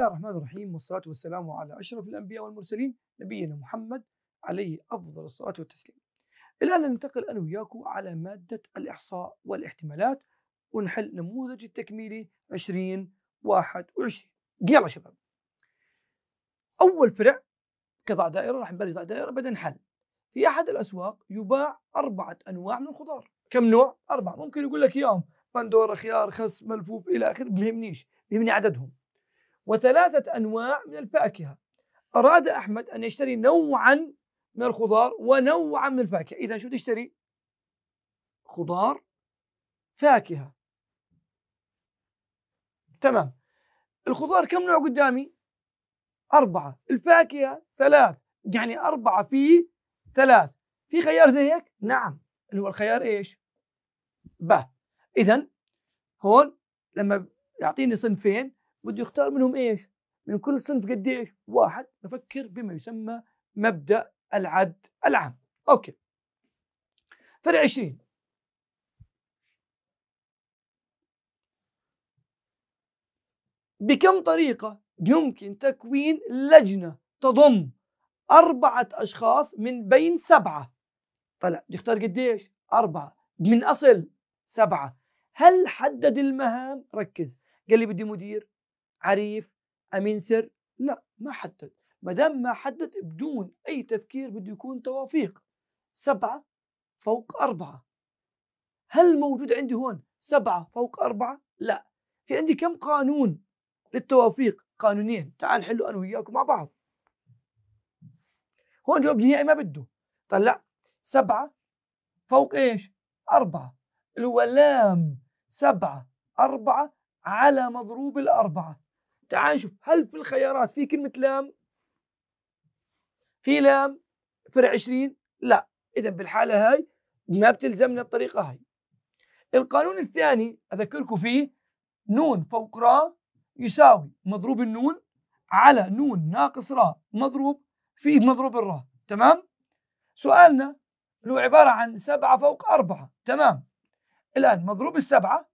الله الرحمن الرحيم والصلاة والسلام على أشرف الأنبياء والمرسلين نبينا محمد عليه أفضل الصلاة والتسليم الآن ننتقل أنا وياكم على مادة الإحصاء والاحتمالات ونحل نموذج التكميلي 2021 يلا شباب أول فرع قطع دائرة راح نبلش دائرة بدنا نحل في أحد الأسواق يباع أربعة أنواع من الخضار كم نوع؟ أربعة ممكن يقول لك إياهم بندورة خيار خس ملفوف إلى آخره ما بيهمني عددهم وثلاثة أنواع من الفاكهة أراد أحمد أن يشتري نوعا من الخضار ونوعا من الفاكهة إذا شو تشتري خضار فاكهة تمام الخضار كم نوع قدامي أربعة الفاكهة ثلاث يعني أربعة في ثلاث في خيار زي هيك نعم اللي هو الخيار إيش ب إذا هون لما يعطيني صنفين بده يختار منهم ايش؟ من كل صنف قديش؟ واحد نفكر بما يسمى مبدا العد العام. اوكي. فرع 20 بكم طريقة يمكن تكوين لجنة تضم أربعة أشخاص من بين سبعة طلع يختار قديش؟ أربعة من أصل سبعة هل حدد المهام؟ ركز قال لي بدي مدير عريف امين سر لا ما حدد ما دام ما حدد بدون اي تفكير بده يكون توافيق سبعه فوق اربعه هل موجود عندي هون سبعه فوق اربعه؟ لا في عندي كم قانون للتوافيق قانونين تعال نحله انا وياكم مع بعض هون جواب نهائي ما بده طلع طيب سبعه فوق ايش؟ اربعه اللي هو لام سبعه اربعه على مضروب الاربعه تعال نشوف هل في الخيارات في كلمة لام في لام فرع 20 لا إذا في الحالة هاي ما بتلزمنا الطريقة هاي القانون الثاني أذكركم فيه نون فوق راء يساوي مضروب النون على نون ناقص راء مضروب في مضروب الراء تمام سؤالنا هو عبارة عن سبعة فوق أربعة تمام الآن مضروب السبعة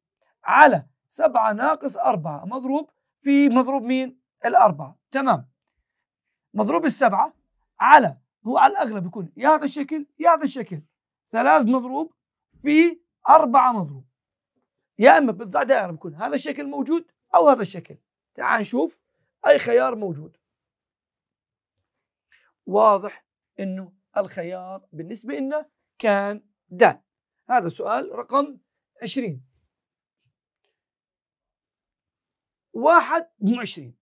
على سبعة ناقص أربعة مضروب في مضروب مين؟ الأربعة تمام مضروب السبعة على هو على الأغلب يكون يا هذا الشكل يا هذا الشكل ثلاث مضروب في أربعة مضروب يا إما بتضع دائرة بيكون هذا الشكل موجود أو هذا الشكل تعال نشوف أي خيار موجود واضح إنه الخيار بالنسبة لنا كان د هذا سؤال رقم 20 واحد 21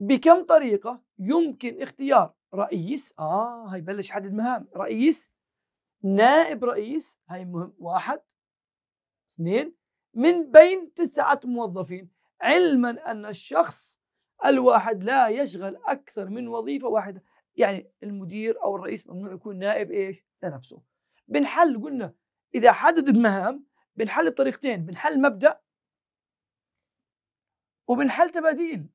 بكم طريقة يمكن اختيار رئيس آه هاي بلش حدد مهام رئيس نائب رئيس هاي مهم واحد اثنين من بين تسعة موظفين علما أن الشخص الواحد لا يشغل أكثر من وظيفة واحدة يعني المدير أو الرئيس ممنوع يكون نائب إيش لنفسه بنحل قلنا إذا حدد المهام بنحل بطريقتين بنحل مبدأ وبنحل تباديل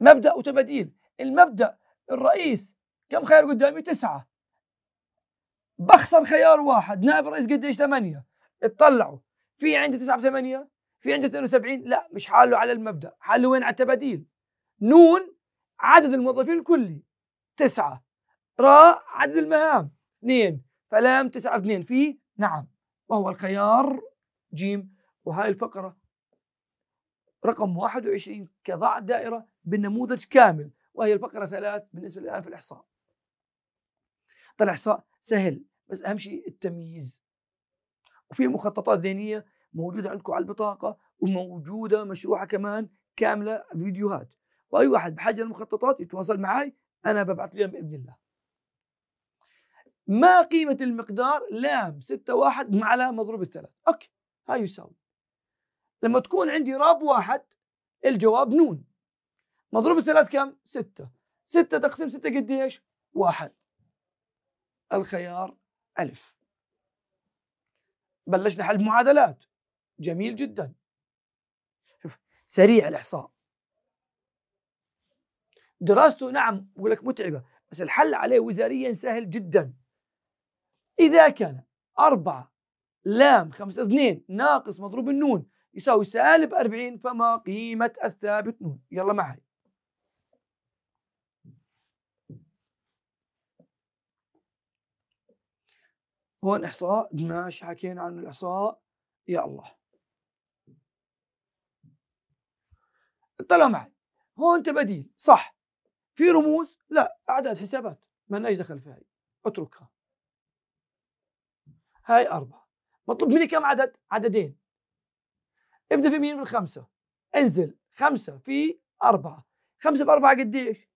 مبدأ وتباديل المبدأ الرئيس كم خيار قدامي تسعة بخسر خيار واحد نائب الرئيس قديش ثمانية اطلعوا في عندي تسعة ثمانية في عندي 72 لا مش حاله على المبدأ حاله وين على التباديل نون عدد الموظفين الكلي تسعة راء عدد المهام اثنين فلام تسعة اثنين في نعم وهو الخيار جيم وهاي الفقرة رقم 21 كضع دائرة بالنموذج كامل وهي الفقرة ثلاث بالنسبة الآن في الإحصاء طلع إحصاء سهل بس أهم شيء التمييز وفي مخططات ذهنية موجودة عندكم على البطاقة وموجودة مشروعة كمان كاملة فيديوهات وأي واحد بحاجة للمخططات يتواصل معي أنا ببعث لهم بإذن الله ما قيمة المقدار لام ستة واحد مع على مضروب الثلاث أوكي هاي يساوي لما تكون عندي راب واحد الجواب نون مضروب الثلاث كم؟ ستة ستة تقسيم ستة قديش؟ واحد الخيار ألف بلشنا حل معادلات جميل جدا شوف سريع الإحصاء دراسته نعم بقول لك متعبة بس الحل عليه وزاريا سهل جدا إذا كان أربعة لام خمسة اثنين ناقص مضروب النون يساوي سالب 40 فما قيمة الثابت ن؟ يلا معي هون إحصاء ماشي حكينا عن الإحصاء يا الله اطلع معي هون تبديل صح في رموز لا أعداد حسابات ما لناش دخل فيها اتركها هاي أربعة مطلوب مني كم عدد؟ عددين ابدا في مين في الخمسه انزل خمسه في اربعه خمسه في اربعه قديش؟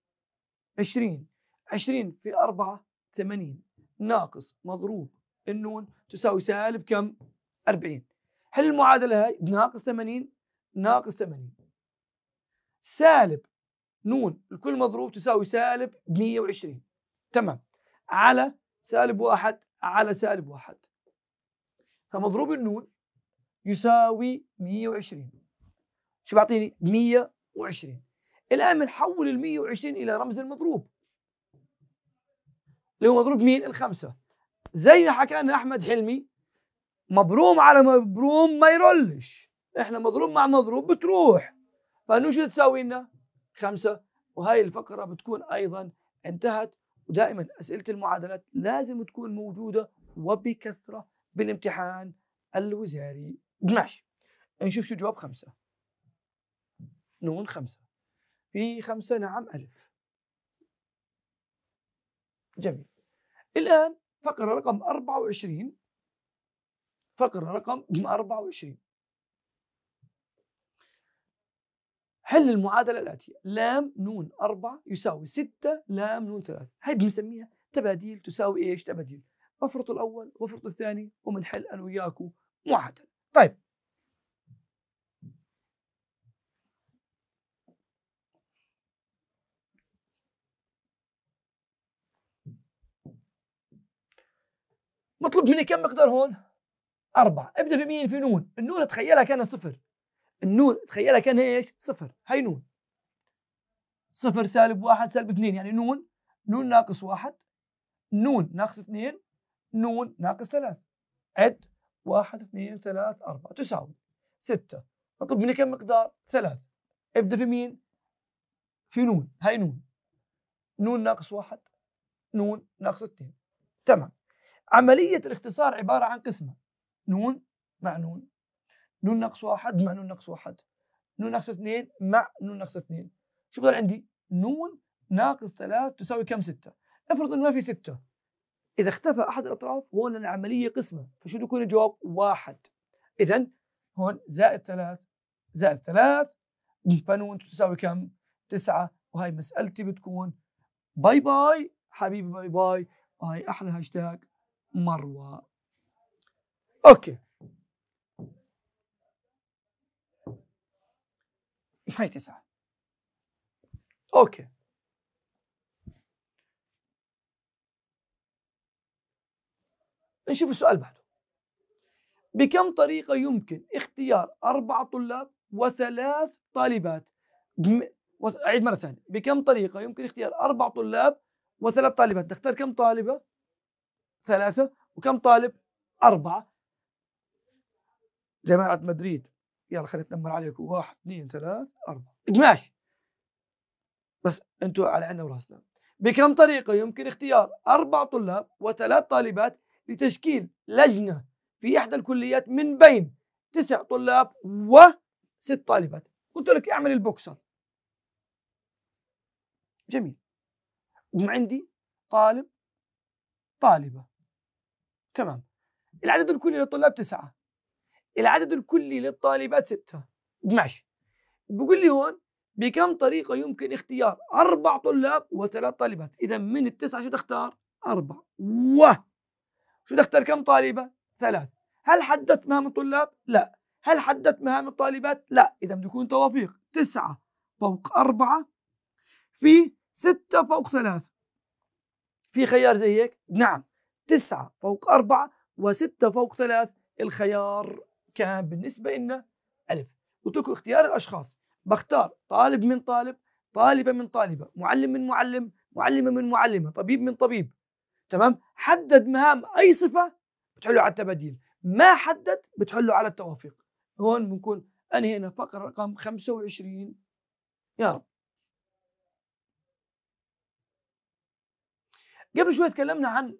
20 20 في اربعه 80 ناقص مضروب النون تساوي سالب كم؟ 40 حل المعادله هاي بناقص 80 ناقص 80 سالب نون الكل مضروب تساوي سالب 120 تمام على سالب واحد على سالب واحد فمضروب النون يساوي 120 شو بيعطيني 120 الآن بنحول ال 120 إلى رمز المضروب اللي هو مضروب مين الخمسة زي ما حكى لنا أحمد حلمي مبروم على مبروم ما يرلش احنا مضروب مع مضروب بتروح فانو شو تساوي لنا خمسة وهي الفقرة بتكون أيضا انتهت ودائما أسئلة المعادلات لازم تكون موجودة وبكثرة بالامتحان الوزاري 12 نشوف يعني شو جواب خمسة نون خمسة في خمسة نعم ألف جميل الآن فقرة رقم 24 فقرة رقم 24 حل المعادلة الآتية لام نون 4 يساوي 6 لام نون 3 هاي بنسميها تباديل تساوي ايش تباديل بفرط الأول وفرط الثاني ومنحل أنا وياكم معادلة طيب مطلوب مني كم مقدار هون؟ أربعة ابدأ في مين؟ في نون النون تخيلها كان صفر النون تخيلها كان ايش؟ صفر هي نون صفر سالب واحد سالب اثنين يعني نون نون ناقص واحد نون ناقص اثنين نون ناقص ثلاث عد واحد اثنين ثلاث أربعة تساوي ستة مطلوب مني كم مقدار؟ ثلاث ابدأ في مين؟ في نون هاي نون نون ناقص واحد نون ناقص اثنين تمام عملية الاختصار عبارة عن قسمة نون مع نون نون ناقص واحد مع نون ناقص واحد نون ناقص اثنين مع نون ناقص اثنين شو بضل عندي؟ نون ناقص ثلاث تساوي كم ستة؟ افرض انه ما في ستة اذا اختفى احد الاطراف هون العمليه قسمه فشو يكون الجواب واحد اذا هون زائد ثلاث زائد ثلاث فنون تساوي كم تسعة وهي مسألتي بتكون باي باي حبيبي باي باي وهي أحلى هاشتاج مروة أوكي هاي تسعة أوكي نشوف السؤال بعده بكم طريقة يمكن اختيار أربعة طلاب وثلاث طالبات أعيد مرة ثانية بكم طريقة يمكن اختيار أربع طلاب وثلاث طالبات تختار كم طالبة ثلاثة وكم طالب أربعة جماعة مدريد يلا خلينا نتنمر عليكم واحد اثنين ثلاث أربعة ماشي بس أنتوا على عنا وراسنا بكم طريقة يمكن اختيار أربع طلاب وثلاث طالبات لتشكيل لجنة في إحدى الكليات من بين تسع طلاب وست طالبات قلت لك اعمل البوكسر جميل وعندي طالب طالبة تمام العدد الكلي للطلاب تسعة العدد الكلي للطالبات ستة ماشي بقول لي هون بكم طريقة يمكن اختيار أربع طلاب وثلاث طالبات إذا من التسعة شو تختار أربع و شو دختر كم طالبه؟ ثلاث هل حددت مهام الطلاب؟ لا هل حددت مهام الطالبات؟ لا إذا بده يكون توافيق تسعة فوق أربعة في ستة فوق ثلاثة في خيار زي هيك؟ نعم تسعة فوق أربعة وستة فوق ثلاث الخيار كان بالنسبة لنا ألف وتركوا اختيار الأشخاص بختار طالب من طالب طالبة من طالبة معلم من معلم معلمة من معلمة طبيب من طبيب تمام حدد مهام اي صفه بتحله على التباديل ما حدد بتحله على التوافق هون بنكون انهينا فقره رقم 25 يا رب قبل شوي تكلمنا عن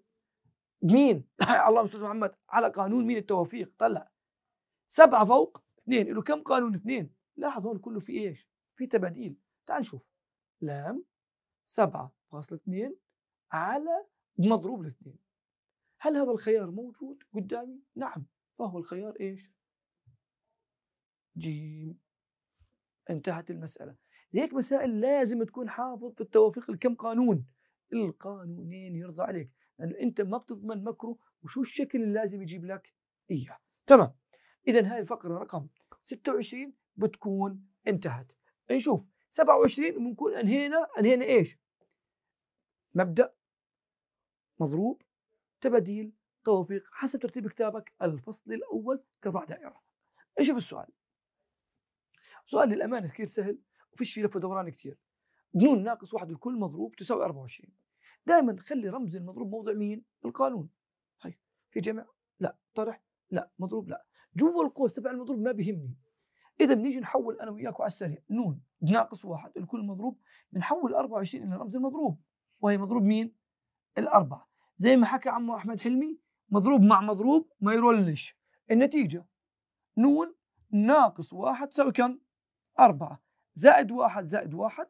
مين اللهم استاذ محمد على قانون مين التوافيق طلع سبعة فوق اثنين له كم قانون اثنين لاحظ هون كله في ايش في تباديل تعال نشوف لام سبعة فاصل اثنين على مضروب الاثنين هل هذا الخيار موجود قدامي؟ نعم فهو الخيار ايش؟ جيم انتهت المسألة هيك مسائل لازم تكون حافظ في التوافيق الكم قانون القانونين يرضى عليك لأنه أنت ما بتضمن مكره وشو الشكل اللي لازم يجيب لك إياه تمام إذا هاي الفقرة رقم 26 بتكون انتهت نشوف 27 بنكون أنهينا أنهينا إيش مبدأ مضروب تباديل توفيق حسب ترتيب كتابك الفصل الأول كضع دائرة ايش في السؤال سؤال للأمانة كثير سهل وفيش فيه لف ودوران كثير جنون ناقص واحد الكل مضروب تساوي 24 دائما خلي رمز المضروب موضع مين؟ القانون هاي في جمع؟ لا طرح؟ لا مضروب لا جوا القوس تبع المضروب ما بيهمني اذا بنيجي نحول انا وياك على السريع نون ناقص واحد الكل مضروب بنحول 24 الى رمز المضروب وهي مضروب مين؟ الاربعه زي ما حكى عمو احمد حلمي مضروب مع مضروب ما يرولش النتيجه نون ناقص واحد تساوي كم؟ أربعة زائد واحد زائد واحد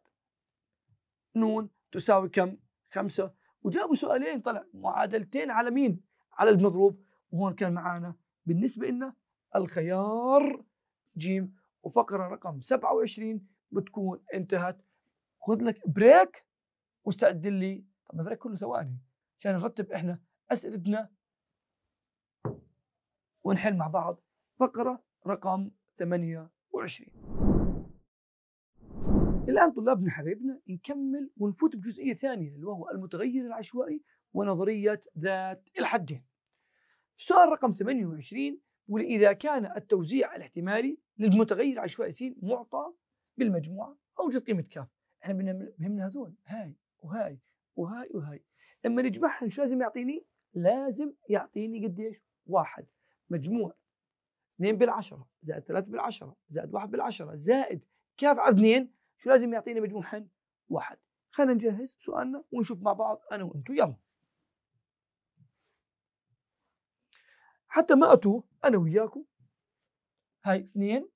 نون تساوي كم؟ خمسة وجابوا سؤالين طلع معادلتين على مين؟ على المضروب وهون كان معانا بالنسبة لنا الخيار جيم وفقرة رقم 27 بتكون انتهت خذ لك بريك واستعد لي طب البريك كله ثواني عشان نرتب احنا اسئلتنا ونحل مع بعض فقره رقم 28 الان طلابنا حبايبنا نكمل ونفوت بجزئيه ثانيه اللي هو المتغير العشوائي ونظريه ذات الحدين سؤال رقم 28 بيقول اذا كان التوزيع الاحتمالي للمتغير العشوائي س معطى بالمجموعه اوجد قيمه كاف احنا بنهمنا بهمنا هذول هاي وهاي وهاي وهاي لما نجمعها شو لازم يعطيني؟ لازم يعطيني قديش؟ واحد مجموع 2 بالعشرة زائد 3 بالعشرة زائد 1 بالعشرة زائد كاف على 2 شو لازم يعطيني مجموعها؟ واحد خلينا نجهز سؤالنا ونشوف مع بعض انا وانتم يلا حتى ما اتوه انا وياكم هاي 2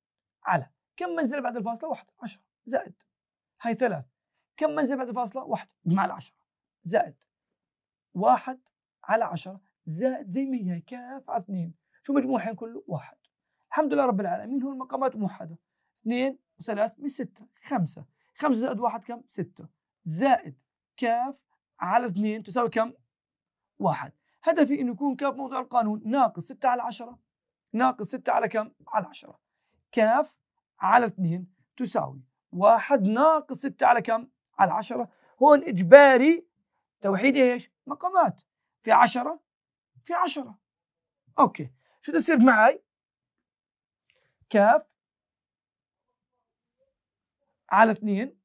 على كم منزل بعد الفاصله؟ واحد 10 زائد هاي ثلاث كم منزل بعد الفاصله؟ واحد مع 10 زائد واحد على عشرة زائد زي ما هي كاف على اثنين شو مجموعهم كله واحد الحمد لله رب العالمين هو المقامات موحدة اثنين وثلاث من ستة خمسة خمسة زائد واحد كم ستة زائد كاف على اثنين تساوي كم واحد هدفي انه يكون كاف موضوع القانون ناقص ستة على عشرة ناقص ستة على كم على عشرة كاف على اثنين تساوي واحد ناقص ستة على كم على عشرة هون إجباري توحيد ايش؟ مقامات في عشرة في عشرة اوكي شو تصير معي؟ كاف على اثنين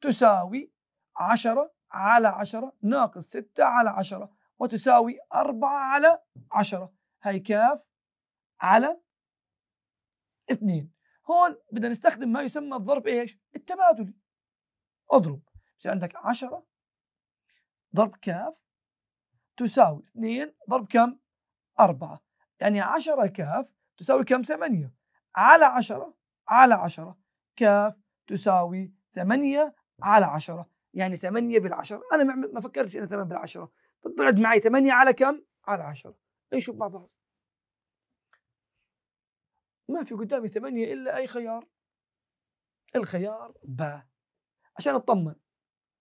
تساوي عشرة على عشرة ناقص ستة على عشرة وتساوي أربعة على عشرة هاي كاف على اثنين هون بدنا نستخدم ما يسمى الضرب ايش؟ التبادلي اضرب بصير عندك عشرة ضرب كاف تساوي 2 ضرب كم؟ 4 يعني 10 كاف تساوي كم؟ 8 على 10 على 10 كاف تساوي 8 على 10 يعني 8 بالعشرة أنا ما فكرتش أنا 8 بالعشرة طلعت معي 8 على كم؟ على 10 نشوف مع بعض ما في قدامي 8 إلا أي خيار الخيار ب عشان أطمن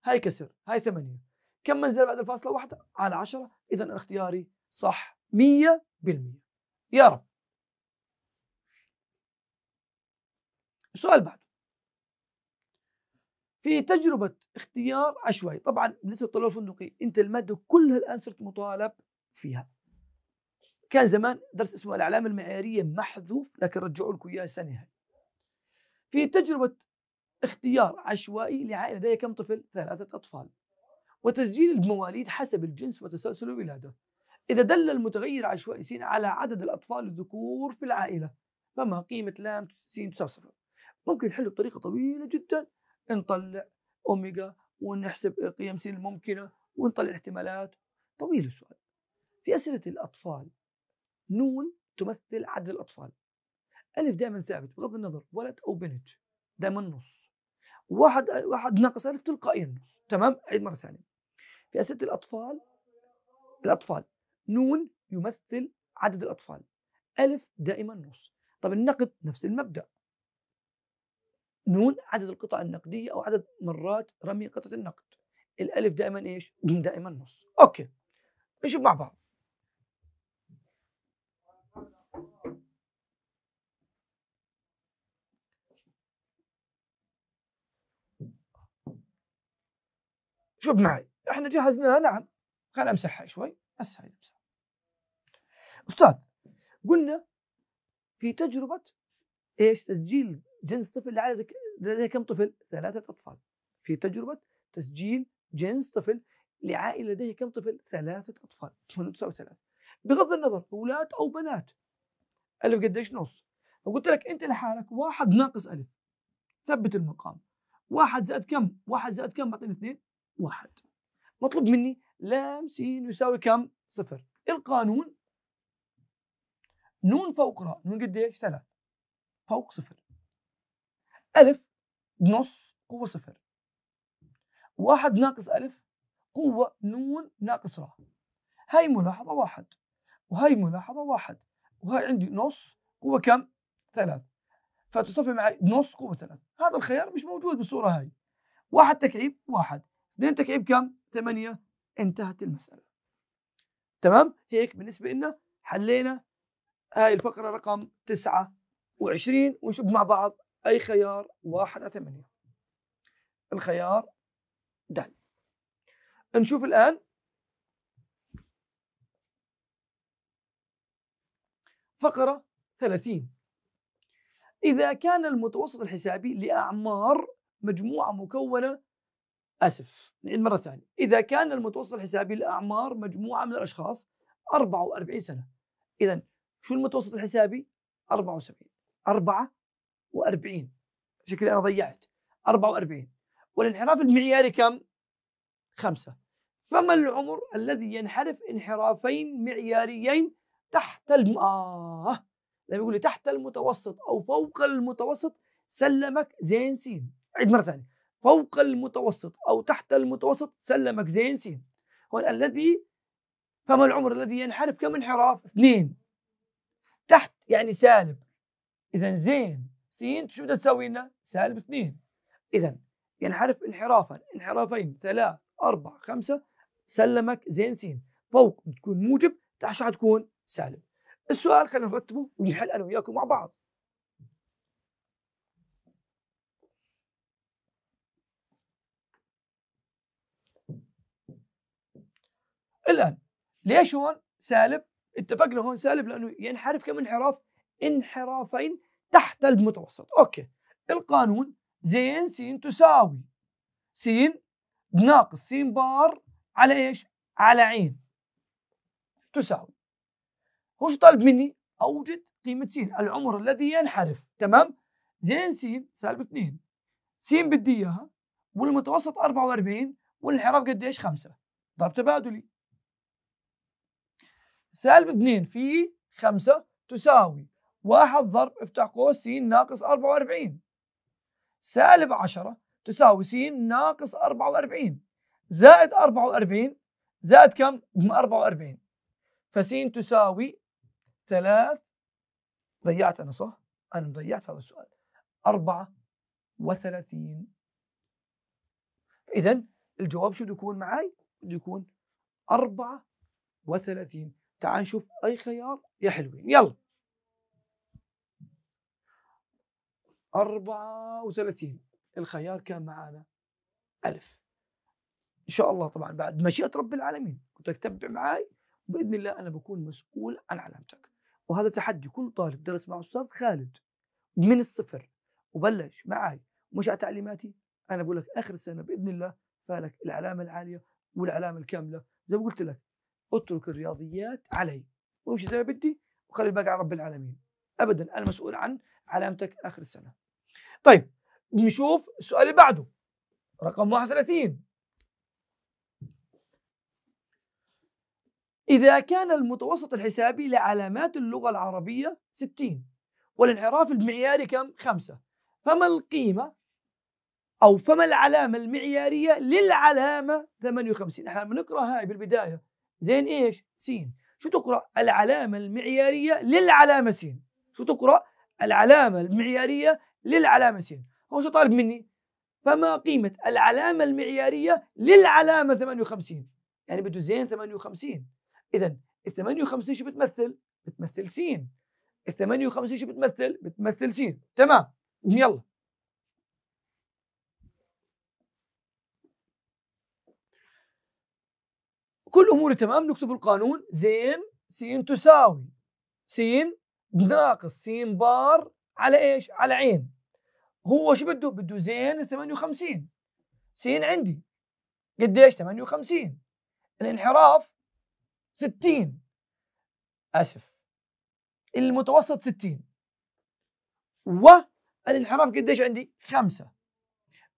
هاي كسر هاي 8 كم منزل بعد الفاصله واحده على 10 اذا اختياري صح 100% يا رب السؤال بعد في تجربة اختيار عشوائي طبعا بالنسبة للطلاب الفندقي انت المادة كلها الان صرت مطالب فيها كان زمان درس اسمه الاعلام المعيارية محذوف لكن رجعوا لكم اياه السنة هاي في تجربة اختيار عشوائي لعائلة لديها كم طفل؟ ثلاثة أطفال وتسجيل المواليد حسب الجنس وتسلسل الولادة إذا دل المتغير عشوائي سين على عدد الأطفال الذكور في العائلة فما قيمة لام سين تساوي صفر ممكن نحله بطريقة طويلة جدا نطلع أوميجا ونحسب قيم سين الممكنة ونطلع احتمالات طويل السؤال في أسئلة الأطفال نون تمثل عدد الأطفال ألف دائما ثابت بغض النظر ولد أو بنت دائما نص واحد واحد ناقص الف تلقائيا النص تمام عيد مره ثانيه في اسئله الاطفال الاطفال نون يمثل عدد الاطفال الف دائما نص طب النقد نفس المبدا نون عدد القطع النقديه او عدد مرات رمي قطعه النقد الالف دائما ايش دائما نص اوكي نشوف مع بعض شوف معي احنا جهزناها نعم خلينا امسحها شوي بس هاي استاذ قلنا في تجربه ايش تسجيل جنس طفل لعدد لديه كم طفل؟ ثلاثه اطفال في تجربه تسجيل جنس طفل لعائله لديه كم طفل؟ ثلاثه اطفال من تساوي ثلاثه بغض النظر اولاد او بنات الف قديش نص فقلت لك انت لحالك واحد ناقص الف ثبت المقام واحد زائد كم؟ واحد زائد كم بعطيني اثنين؟ واحد مطلوب مني لام س يساوي كم صفر القانون نون فوق راء نون قديش ثلاث فوق صفر ألف بنص قوة صفر واحد ناقص ألف قوة نون ناقص راء هاي ملاحظة واحد وهاي ملاحظة واحد وهاي عندي نص قوة كم؟ ثلاث فتصفي معي نص قوة ثلاث هذا الخيار مش موجود بالصورة هاي واحد تكعيب واحد 2 تكعيب كم؟ 8 انتهت المسألة تمام؟ هيك بالنسبة لنا حلينا هاي الفقرة رقم 29 ونشوف مع بعض أي خيار 1 على 8 الخيار د نشوف الآن فقرة 30 إذا كان المتوسط الحسابي لأعمار مجموعة مكونة اسف مرة ثانية اذا كان المتوسط الحسابي لاعمار مجموعة من الاشخاص 44 سنة اذا شو المتوسط الحسابي 74 44 شكلي انا ضيعت 44 والانحراف المعياري كم؟ خمسة فما العمر الذي ينحرف انحرافين معياريين تحت الم... آه لما يقول لي تحت المتوسط أو فوق المتوسط سلمك زين سين عيد مرة ثانية فوق المتوسط أو تحت المتوسط سلمك زين سين هون الذي فما العمر الذي ينحرف كم انحراف اثنين تحت يعني سالب إذا زين سين شو بدها تساوي لنا سالب اثنين إذا ينحرف انحرافا انحرافين ثلاث أربع خمسة سلمك زين سين فوق بتكون موجب تحت تكون سالب السؤال خلينا نرتبه ونحل أنا وياكم مع بعض الان ليش هون سالب اتفقنا هون سالب لانه ينحرف كم انحراف انحرافين تحت المتوسط اوكي القانون زين س تساوي س بناقص س بار على ايش على عين تساوي هو شو طالب مني اوجد قيمه س العمر الذي ينحرف تمام زين س سالب 2 س بدي اياها والمتوسط 44 والانحراف قديش 5 ضرب طيب، تبادلي سالب 2 في 5 تساوي 1 ضرب افتح قوس س ناقص 44 سالب 10 تساوي س ناقص 44 زائد 44 زائد كم؟ 44 فس تساوي 3 ضيعت انا صح؟ انا ضيعت هذا السؤال 34 اذا الجواب شو بده يكون معي؟ بده يكون 34 تعال نشوف اي خيار يا حلوين يلا 34 الخيار كان معانا ألف إن شاء الله طبعا بعد مشيئة رب العالمين قلت لك تبع معاي وبإذن الله أنا بكون مسؤول عن علامتك وهذا تحدي كل طالب درس مع أستاذ خالد من الصفر وبلش معي مش على تعليماتي أنا بقول لك آخر السنة بإذن الله فالك العلامة العالية والعلامة الكاملة زي ما قلت لك اترك الرياضيات علي وامشي زي ما بدي وخلي الباقي على رب العالمين ابدا انا مسؤول عن علامتك اخر السنه طيب نشوف السؤال اللي بعده رقم 31 إذا كان المتوسط الحسابي لعلامات اللغة العربية 60 والانحراف المعياري كم؟ 5 فما القيمة أو فما العلامة المعيارية للعلامة 58 احنا بنقرأ هاي بالبداية زين ايش؟ س شو تقرأ؟ العلامة المعيارية للعلامة س شو تقرأ؟ العلامة المعيارية للعلامة س هو شو طالب مني؟ فما قيمة العلامة المعيارية للعلامة 58 يعني بده زين 58 إذا ال 58 شو بتمثل؟ بتمثل س ال 58 شو بتمثل؟ بتمثل س تمام يلا كل اموري تمام نكتب القانون زين س تساوي س ناقص س بار على ايش؟ على عين هو شو بده؟ بده زين 58 س عندي قديش؟ 58 الانحراف 60 اسف المتوسط 60 والانحراف قديش عندي؟ 5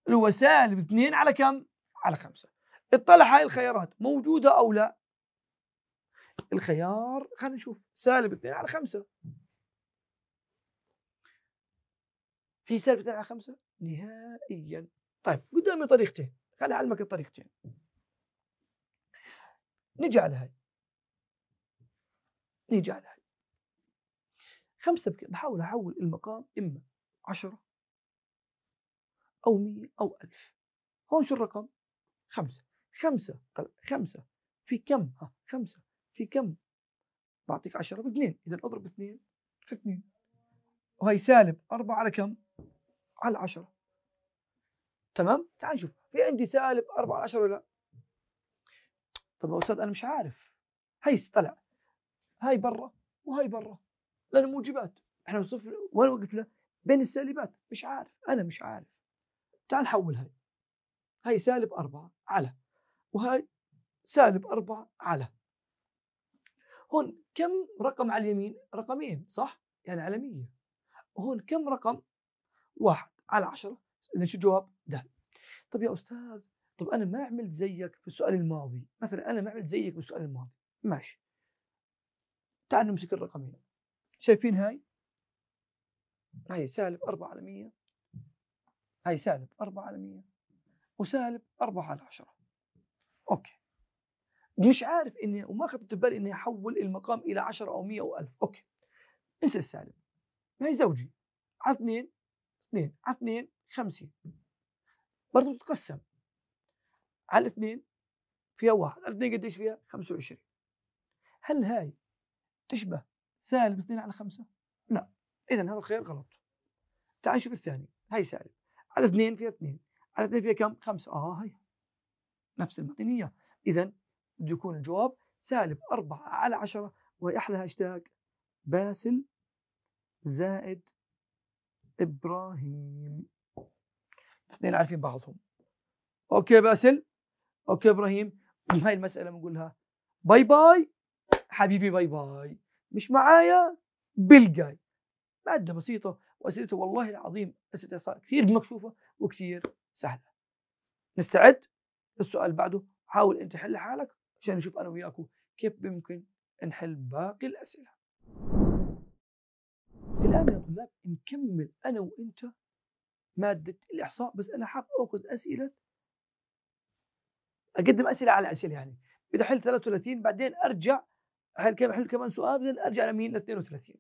اللي هو سالب 2 على كم؟ على 5 اطلع هاي الخيارات موجودة أو لا الخيار خلينا نشوف سالب 2 على 5 في سالب 2 على 5 نهائيا طيب قدامي طريقتين خليني أعلمك الطريقتين نجي على هاي نجي على هاي 5 بحاول أحول المقام إما 10 أو 100 أو 1000 هون شو الرقم؟ خمسة خمسة قال خمسة في كم ها خمسة في كم بعطيك عشرة في اثنين إذا أضرب اثنين في اثنين وهي سالب أربعة على كم على عشرة تمام تعال شوف في عندي سالب أربعة على عشرة ولا طب أستاذ أنا مش عارف هي طلع هاي برا وهاي برا لأن موجبات احنا وصف وين وقفنا بين السالبات مش عارف أنا مش عارف تعال حول هاي هاي سالب أربعة على وهاي سالب أربعة على هون كم رقم على اليمين رقمين صح يعني على 100 هون كم رقم واحد على 10 لان شو جواب ده طب يا أستاذ طب أنا ما عملت زيك في السؤال الماضي مثلا أنا ما عملت زيك بالسؤال الماضي ماشي تعال نمسك الرقمين شايفين هاي هاي سالب 4 على 100 هاي سالب 4 على 100 وسالب 4 على 10 اوكي مش عارف اني وما خطرت ببالي اني احول المقام الى 10 او 100 او 1000 اوكي انسى السالب هي زوجي على اثنين اثنين على اثنين 50 برضه تتقسم على اثنين فيها واحد على اثنين قديش فيها 25 هل هاي تشبه سالب 2 على 5 لا اذا هذا الخيار غلط تعال نشوف الثاني هاي سالب على اثنين فيها اثنين على اثنين فيها كم 5 اه هاي نفس المقدونية إذا بده يكون الجواب سالب أربعة على عشرة وهي أحلى هاشتاج باسل زائد إبراهيم الاثنين عارفين بعضهم أوكي باسل أوكي إبراهيم هاي المسألة بنقولها باي باي حبيبي باي باي مش معايا بالجاي مادة بسيطة وأسئلته والله العظيم أسئلته كثير مكشوفة وكثير سهلة نستعد السؤال بعده حاول انت حل حالك عشان نشوف انا وياكم كيف ممكن نحل باقي الاسئله الان يا طلاب نكمل انا وانت ماده الاحصاء بس انا حاب اخذ اسئله اقدم اسئله على اسئله يعني بدي احل 33 بعدين ارجع احل كم احل كمان سؤال بعدين ارجع لمين ل 32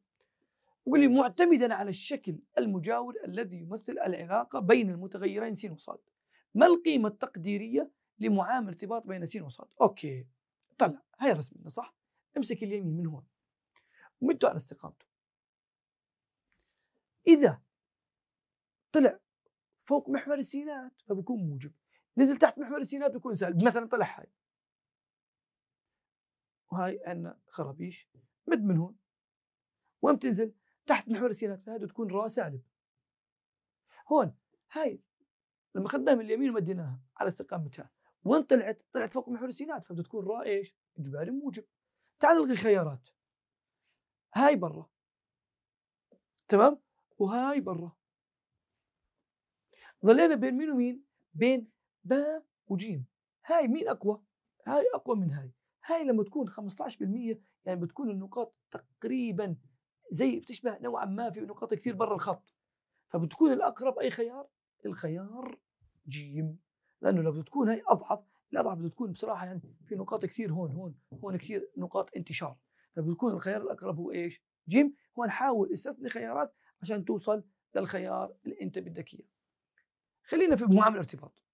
يقول لي معتمدا على الشكل المجاور الذي يمثل العلاقه بين المتغيرين س وص ما القيمه التقديريه لمعام ارتباط بين س وصاد اوكي طلع هاي رسمنا صح امسك اليمين من هون ومده على استقامته اذا طلع فوق محور السينات فبكون موجب نزل تحت محور السينات بكون سالب مثلا طلع هاي وهاي عندنا خرابيش مد من هون وين تنزل تحت محور السينات فهذا تكون را سالب هون هاي لما خدناها من اليمين ومديناها على استقامتها وين طلعت؟ طلعت فوق محور السينات فبدها تكون راء ايش؟ اجباري موجب تعال الغي خيارات هاي برا تمام؟ وهاي برا ظلينا بين مين ومين؟ بين باء وجيم هاي مين اقوى؟ هاي اقوى من هاي هاي لما تكون 15% يعني بتكون النقاط تقريبا زي بتشبه نوعا ما في نقاط كثير برا الخط فبتكون الاقرب اي خيار؟ الخيار جيم لانه لو بتكون تكون هي اضعف الاضعف بده تكون بصراحه يعني في نقاط كثير هون هون هون كثير نقاط انتشار فبتكون الخيار الاقرب هو ايش؟ جيم هون حاول استثني خيارات عشان توصل للخيار اللي انت بدك اياه. خلينا في معامل الارتباط.